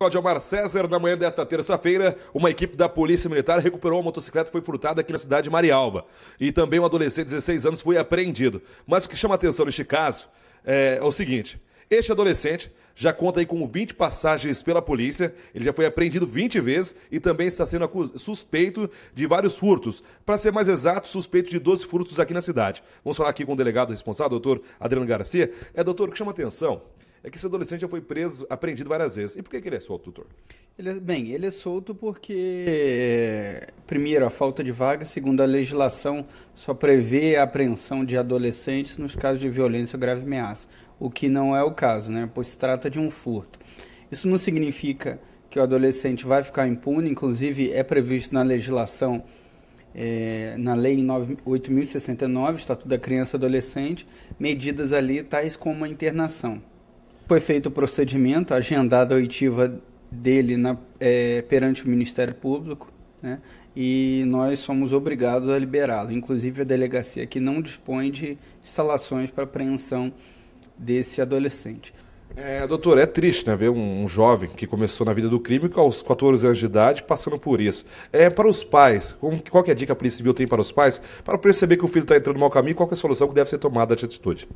Cláudio Amar César, na manhã desta terça-feira, uma equipe da Polícia Militar recuperou uma motocicleta que foi furtada aqui na cidade de Marialva. E também um adolescente de 16 anos foi apreendido. Mas o que chama atenção neste caso é, é o seguinte: este adolescente já conta aí com 20 passagens pela polícia, ele já foi apreendido 20 vezes e também está sendo suspeito de vários furtos. Para ser mais exato, suspeito de 12 furtos aqui na cidade. Vamos falar aqui com o delegado responsável, doutor Adriano Garcia. É, doutor, o que chama atenção é que esse adolescente já foi preso, apreendido várias vezes. E por que, que ele é solto, doutor? Ele é, bem, ele é solto porque, eh, primeiro, a falta de vaga, segundo, a legislação só prevê a apreensão de adolescentes nos casos de violência ou grave ameaça, o que não é o caso, né? pois se trata de um furto. Isso não significa que o adolescente vai ficar impune, inclusive é previsto na legislação é, na Lei 8.069, Estatuto da Criança e Adolescente, medidas ali tais como a internação. Foi feito o procedimento, agendada a oitiva dele na, é, perante o Ministério Público, né? e nós somos obrigados a liberá-lo. Inclusive, a delegacia que não dispõe de instalações para apreensão desse adolescente. É, doutor, é triste né, ver um, jovem que começou na vida do crime com aos 14 anos de idade passando por isso. É, para os pais, como, qual é a dica que a Polícia Civil tem para os pais para perceber que o filho está entrando no mau caminho qual é a solução que deve ser tomada de atitude?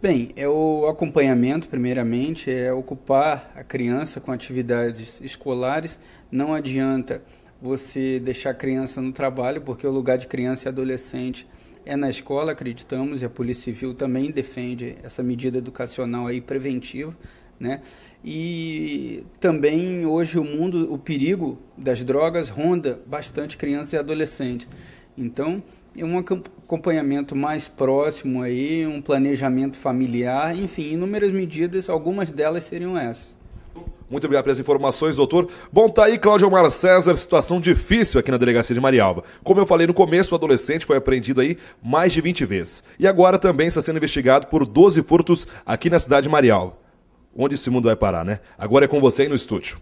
Bem, é o acompanhamento, primeiramente, é ocupar a criança com atividades escolares. Não adianta você deixar a criança no trabalho, porque o lugar de criança e adolescente é na escola, acreditamos, e a Polícia Civil também defende essa medida educacional aí preventiva, né? E também hoje o mundo, o perigo das drogas ronda bastante crianças e adolescentes. Então, um acompanhamento mais próximo aí, um planejamento familiar, enfim, inúmeras medidas, algumas delas seriam essas. Muito obrigado pelas informações, doutor. Bom, tá aí, Cláudio Omar César, situação difícil aqui na delegacia de Marialva. Como eu falei no começo, o adolescente foi apreendido aí mais de 20 vezes. E agora também está sendo investigado por 12 furtos aqui na cidade de Marialva. Onde esse mundo vai parar, né? Agora é com você aí no estúdio.